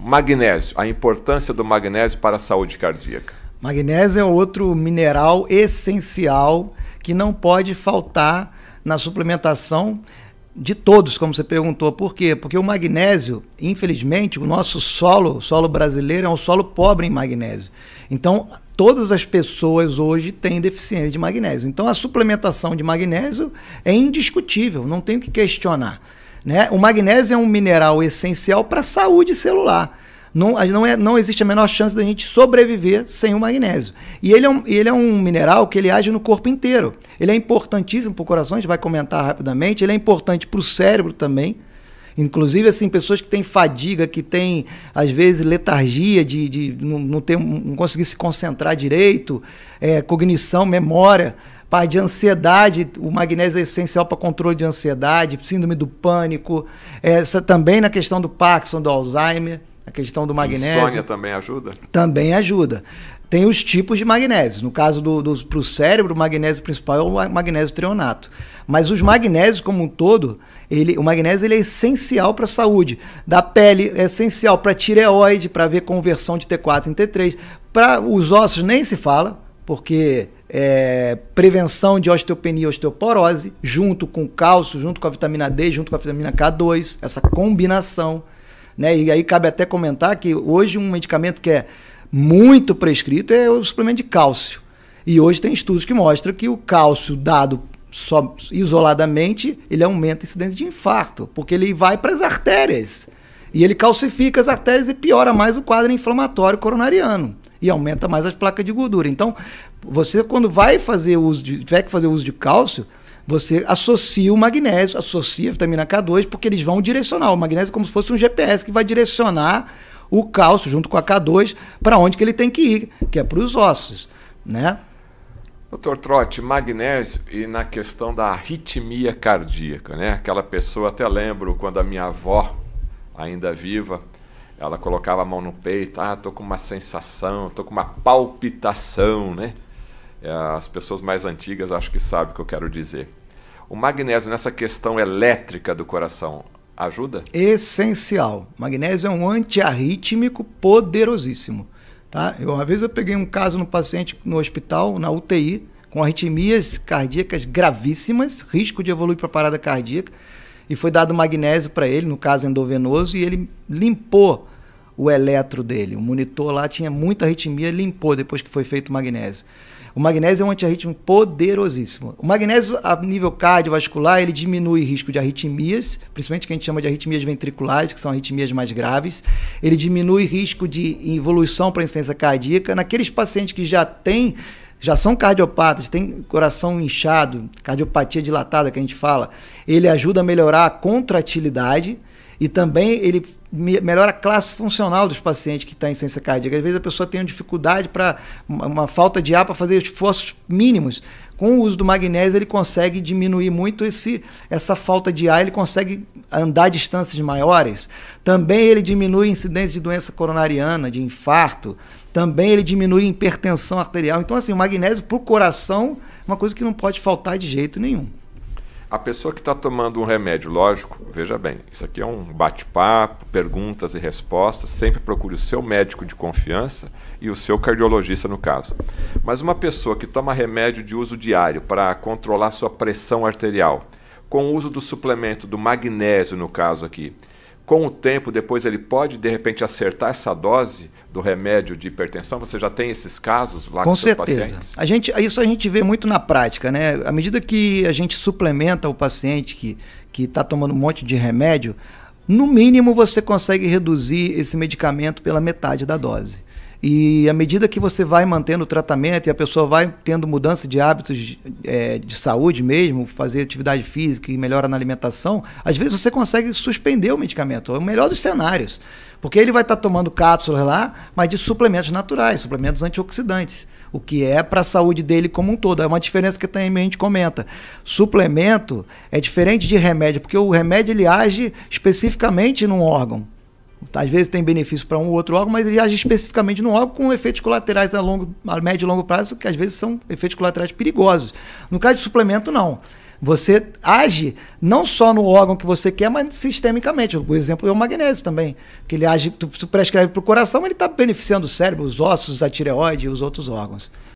Magnésio, a importância do magnésio para a saúde cardíaca. Magnésio é outro mineral essencial que não pode faltar na suplementação de todos, como você perguntou. Por quê? Porque o magnésio, infelizmente, o nosso solo, o solo brasileiro, é um solo pobre em magnésio. Então, todas as pessoas hoje têm deficiência de magnésio. Então, a suplementação de magnésio é indiscutível, não tem o que questionar. Né? O magnésio é um mineral essencial para a saúde celular. Não, não, é, não existe a menor chance da gente sobreviver sem o magnésio. E ele é, um, ele é um mineral que ele age no corpo inteiro. Ele é importantíssimo para o coração, a gente vai comentar rapidamente. Ele é importante para o cérebro também. Inclusive, assim, pessoas que têm fadiga, que têm, às vezes, letargia, de, de não, ter, não conseguir se concentrar direito, é, cognição, memória, parte de ansiedade, o magnésio é essencial para controle de ansiedade, síndrome do pânico, essa também na questão do Parkinson, do Alzheimer. A questão do magnésio. Insônia também ajuda? Também ajuda. Tem os tipos de magnésio. No caso do, do para o cérebro, o magnésio principal é o magnésio treonato. Mas os magnésios como um todo, ele, o magnésio ele é essencial para a saúde da pele, é essencial para tireoide, para ver conversão de T4 em T3. Para os ossos nem se fala, porque é, prevenção de osteopenia e osteoporose, junto com cálcio, junto com a vitamina D, junto com a vitamina K2, essa combinação né? E aí cabe até comentar que hoje um medicamento que é muito prescrito é o suplemento de cálcio. E hoje tem estudos que mostram que o cálcio dado só isoladamente, ele aumenta a incidência de infarto, porque ele vai para as artérias. E ele calcifica as artérias e piora mais o quadro inflamatório coronariano. E aumenta mais as placas de gordura. Então, você quando vai fazer uso de, tiver que fazer uso de cálcio, você associa o magnésio, associa a vitamina K2, porque eles vão direcionar. O magnésio é como se fosse um GPS que vai direcionar o cálcio junto com a K2 para onde que ele tem que ir, que é para os ossos, né? Doutor Trote, magnésio e na questão da arritmia cardíaca, né? Aquela pessoa, até lembro quando a minha avó, ainda viva, ela colocava a mão no peito, ah, tô com uma sensação, tô com uma palpitação, né? É, as pessoas mais antigas acho que sabem o que eu quero dizer. O magnésio nessa questão elétrica do coração ajuda? Essencial. magnésio é um antiarrítmico poderosíssimo. Tá? Eu, uma vez eu peguei um caso no paciente no hospital, na UTI, com arritmias cardíacas gravíssimas, risco de evoluir para parada cardíaca, e foi dado magnésio para ele, no caso endovenoso, e ele limpou o eletro dele. O monitor lá tinha muita arritmia, limpou depois que foi feito o magnésio. O magnésio é um antiarrítmico poderosíssimo. O magnésio, a nível cardiovascular, ele diminui risco de arritmias, principalmente que a gente chama de arritmias ventriculares, que são arritmias mais graves. Ele diminui risco de evolução para insuficiência cardíaca. Naqueles pacientes que já têm já são cardiopatas, têm coração inchado, cardiopatia dilatada que a gente fala, ele ajuda a melhorar a contratilidade e também ele melhora a classe funcional dos pacientes que estão tá em ciência cardíaca. Às vezes a pessoa tem uma dificuldade para uma falta de ar para fazer esforços mínimos. Com o uso do magnésio, ele consegue diminuir muito esse, essa falta de ar, ele consegue andar distâncias maiores. Também ele diminui incidência de doença coronariana, de infarto. Também ele diminui hipertensão arterial. Então, assim, o magnésio para o coração é uma coisa que não pode faltar de jeito nenhum. A pessoa que está tomando um remédio, lógico, veja bem, isso aqui é um bate-papo, perguntas e respostas. Sempre procure o seu médico de confiança e o seu cardiologista, no caso. Mas uma pessoa que toma remédio de uso diário para controlar sua pressão arterial, com o uso do suplemento do magnésio, no caso aqui, com o tempo, depois ele pode, de repente, acertar essa dose do remédio de hipertensão? Você já tem esses casos lá com, com certeza. pacientes? A gente, isso a gente vê muito na prática, né? À medida que a gente suplementa o paciente que está tomando um monte de remédio, no mínimo você consegue reduzir esse medicamento pela metade da dose. E à medida que você vai mantendo o tratamento e a pessoa vai tendo mudança de hábitos é, de saúde mesmo, fazer atividade física e melhora na alimentação, às vezes você consegue suspender o medicamento. É o melhor dos cenários. Porque ele vai estar tá tomando cápsulas lá, mas de suplementos naturais, suplementos antioxidantes. O que é para a saúde dele como um todo. É uma diferença que também a gente comenta. Suplemento é diferente de remédio, porque o remédio ele age especificamente num órgão. Às vezes tem benefício para um ou outro órgão, mas ele age especificamente no órgão com efeitos colaterais a, longo, a médio e longo prazo, que às vezes são efeitos colaterais perigosos. No caso de suplemento, não. Você age não só no órgão que você quer, mas sistemicamente. Por exemplo, é o magnésio também, que ele age, tu prescreve para o coração, ele está beneficiando o cérebro, os ossos, a tireoide e os outros órgãos.